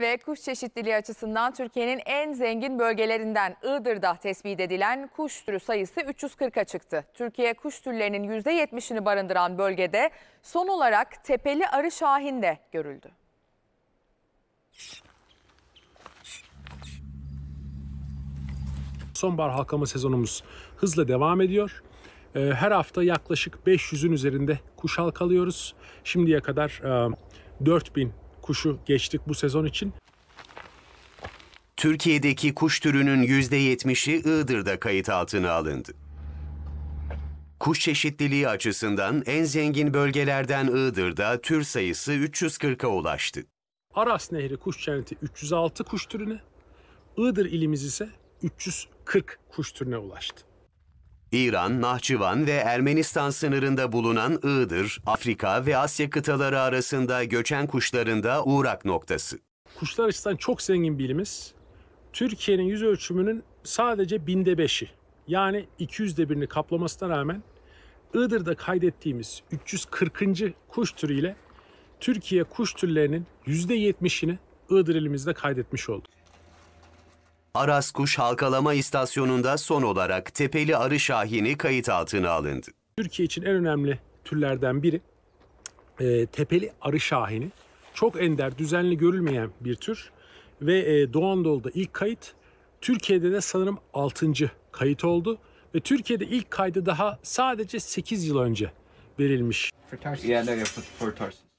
ve kuş çeşitliliği açısından Türkiye'nin en zengin bölgelerinden Iğdır'da tespit edilen kuş türü sayısı 340'a çıktı. Türkiye kuş türlerinin %70'ini barındıran bölgede son olarak tepeli arı şahin de görüldü. Sonbahar halkama sezonumuz hızla devam ediyor. Ee, her hafta yaklaşık 500'ün üzerinde kuş halkalıyoruz. Şimdiye kadar 4000 e, kuşu geçtik bu sezon için. Türkiye'deki kuş türünün %70'i Iğdır'da kayıt altına alındı. Kuş çeşitliliği açısından en zengin bölgelerden Iğdır'da tür sayısı 340'a ulaştı. Aras Nehri kuş cenneti 306 kuş türüne, Iğdır ilimiz ise 340 kuş türüne ulaştı. İran, Nahçıvan ve Ermenistan sınırında bulunan Iğdır, Afrika ve Asya kıtaları arasında göçen kuşlarında uğrak noktası. Kuşlar açısından çok zengin bilimiz. Türkiye'nin yüz ölçümünün sadece binde beşi yani 200'de birini kaplamasına rağmen Iğdır'da kaydettiğimiz 340. kuş türüyle Türkiye kuş türlerinin %70'ini Iğdır ilimizde kaydetmiş olduk. Aras Kuş Halkalama İstasyonu'nda son olarak tepeli arı şahini kayıt altına alındı. Türkiye için en önemli türlerden biri e, tepeli arı şahini. Çok ender, düzenli görülmeyen bir tür ve e, Doğu Anadolu'da ilk kayıt. Türkiye'de de sanırım 6. kayıt oldu ve Türkiye'de ilk kaydı daha sadece 8 yıl önce verilmiş. For Yeah, no, yeah, for, for